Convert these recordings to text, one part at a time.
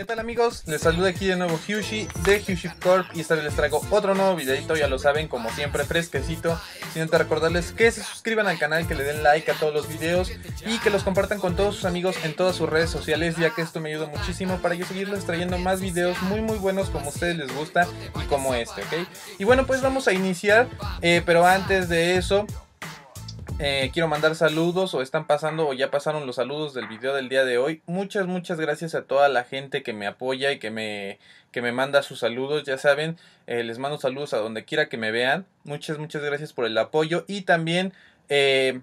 ¿Qué tal amigos? Les saluda aquí de nuevo Hyushi de Hyushi Corp y esta vez les traigo otro nuevo videito, ya lo saben, como siempre fresquecito. Sin antes recordarles que se suscriban al canal, que le den like a todos los videos y que los compartan con todos sus amigos en todas sus redes sociales, ya que esto me ayuda muchísimo para yo seguirles trayendo más videos muy muy buenos como a ustedes les gusta y como este, ¿ok? Y bueno, pues vamos a iniciar, eh, pero antes de eso... Eh, quiero mandar saludos o están pasando o ya pasaron los saludos del video del día de hoy. Muchas, muchas gracias a toda la gente que me apoya y que me, que me manda sus saludos. Ya saben, eh, les mando saludos a donde quiera que me vean. Muchas, muchas gracias por el apoyo y también... Eh,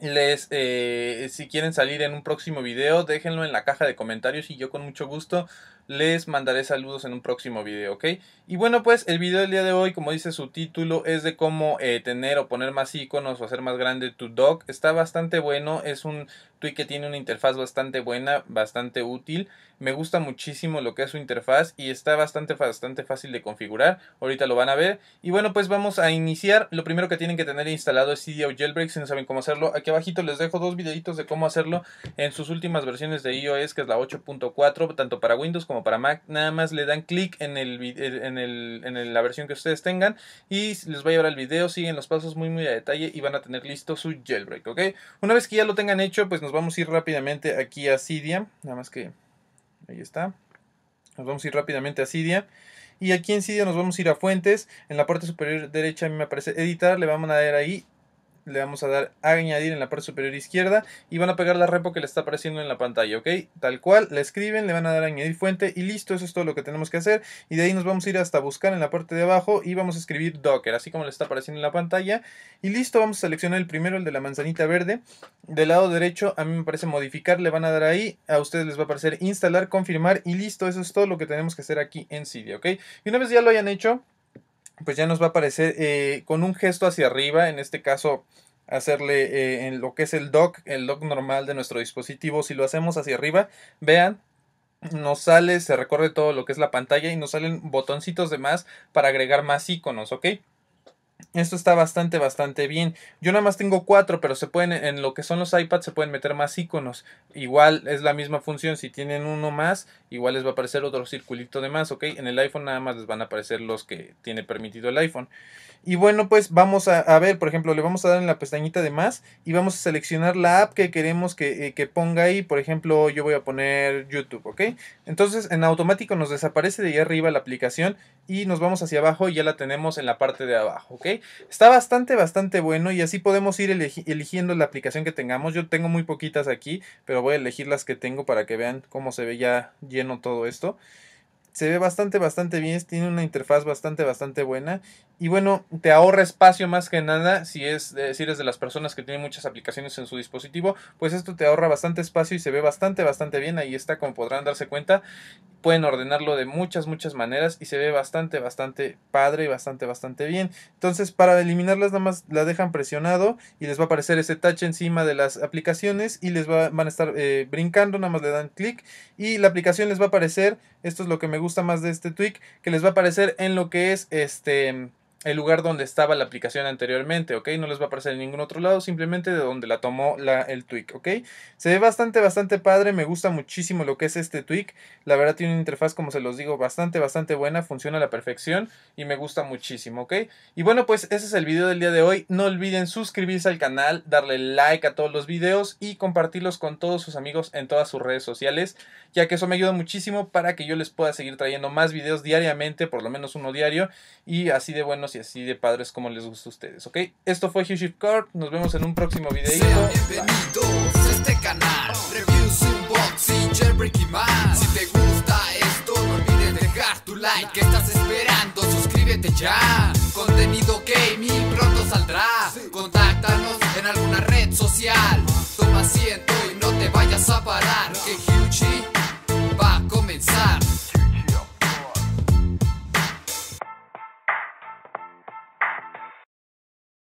les, eh, si quieren salir en un próximo video, déjenlo en la caja de comentarios y yo con mucho gusto les mandaré saludos en un próximo video, ¿ok? Y bueno, pues el video del día de hoy, como dice su título, es de cómo eh, tener o poner más iconos o hacer más grande tu dock. Está bastante bueno, es un tweet que tiene una interfaz bastante buena, bastante útil. Me gusta muchísimo lo que es su interfaz y está bastante, bastante fácil de configurar. Ahorita lo van a ver. Y bueno, pues vamos a iniciar. Lo primero que tienen que tener instalado es o Jailbreak. Si no saben cómo hacerlo, aquí abajito les dejo dos videitos de cómo hacerlo en sus últimas versiones de iOS, que es la 8.4, tanto para Windows como para Mac. Nada más le dan clic en, el, eh, en, en la versión que ustedes tengan y les va a llevar el video. Siguen los pasos muy, muy a detalle y van a tener listo su jailbreak, ¿ok? Una vez que ya lo tengan hecho, pues nos vamos a ir rápidamente aquí a Cydia. Nada más que Ahí está. Nos vamos a ir rápidamente a Cydia. Y aquí en Cydia nos vamos a ir a fuentes. En la parte superior derecha me aparece editar. Le vamos a dar ahí le vamos a dar a añadir en la parte superior izquierda y van a pegar la repo que le está apareciendo en la pantalla, ¿ok? Tal cual, la escriben, le van a dar a añadir fuente y listo, eso es todo lo que tenemos que hacer y de ahí nos vamos a ir hasta buscar en la parte de abajo y vamos a escribir Docker, así como le está apareciendo en la pantalla y listo, vamos a seleccionar el primero, el de la manzanita verde, del lado derecho a mí me parece modificar, le van a dar ahí, a ustedes les va a aparecer instalar, confirmar y listo, eso es todo lo que tenemos que hacer aquí en Cydia, ¿ok? Y una vez ya lo hayan hecho, pues ya nos va a aparecer eh, con un gesto hacia arriba, en este caso hacerle eh, en lo que es el dock, el dock normal de nuestro dispositivo, si lo hacemos hacia arriba, vean, nos sale, se recorre todo lo que es la pantalla y nos salen botoncitos de más para agregar más iconos, ¿ok? Esto está bastante, bastante bien. Yo nada más tengo cuatro, pero se pueden, en lo que son los iPads, se pueden meter más iconos. Igual es la misma función. Si tienen uno más, igual les va a aparecer otro circulito de más, ¿ok? En el iPhone nada más les van a aparecer los que tiene permitido el iPhone. Y bueno, pues vamos a, ver, por ejemplo, le vamos a dar en la pestañita de más y vamos a seleccionar la app que queremos que, eh, que ponga ahí. Por ejemplo, yo voy a poner YouTube, ¿ok? Entonces, en automático nos desaparece de ahí arriba la aplicación y nos vamos hacia abajo y ya la tenemos en la parte de abajo, ¿ok? Está bastante, bastante bueno y así podemos ir eligiendo la aplicación que tengamos. Yo tengo muy poquitas aquí, pero voy a elegir las que tengo para que vean cómo se ve ya lleno todo esto se ve bastante, bastante bien, tiene una interfaz bastante, bastante buena. Y bueno, te ahorra espacio más que nada, si, es, decir si eres de las personas que tienen muchas aplicaciones en su dispositivo, pues esto te ahorra bastante espacio y se ve bastante, bastante bien. Ahí está, como podrán darse cuenta, pueden ordenarlo de muchas, muchas maneras y se ve bastante, bastante padre y bastante, bastante bien. Entonces, para eliminarlas, nada más la dejan presionado y les va a aparecer ese touch encima de las aplicaciones y les va, van a estar eh, brincando, nada más le dan clic y la aplicación les va a aparecer, esto es lo que me gusta gusta más de este tweet que les va a aparecer en lo que es este el lugar donde estaba la aplicación anteriormente, ¿ok? No les va a aparecer en ningún otro lado, simplemente de donde la tomó la, el tweak, ¿ok? Se ve bastante, bastante padre, me gusta muchísimo lo que es este tweak, la verdad tiene una interfaz, como se los digo, bastante, bastante buena, funciona a la perfección y me gusta muchísimo, ¿ok? Y bueno, pues ese es el video del día de hoy, no olviden suscribirse al canal, darle like a todos los videos y compartirlos con todos sus amigos en todas sus redes sociales, ya que eso me ayuda muchísimo para que yo les pueda seguir trayendo más videos diariamente, por lo menos uno diario, y así de bueno y así de padres como les gusta a ustedes, ¿ok? Esto fue Huge Card, nos vemos en un próximo video. Sean bienvenidos a este canal, reviews, unboxing, jailbreak y más. Si te gusta esto, no olvides dejar tu like, Que estás esperando? Suscríbete ya. Contenido gaming pronto saldrá, contáctanos en alguna red social. Toma asiento y no te vayas a parar.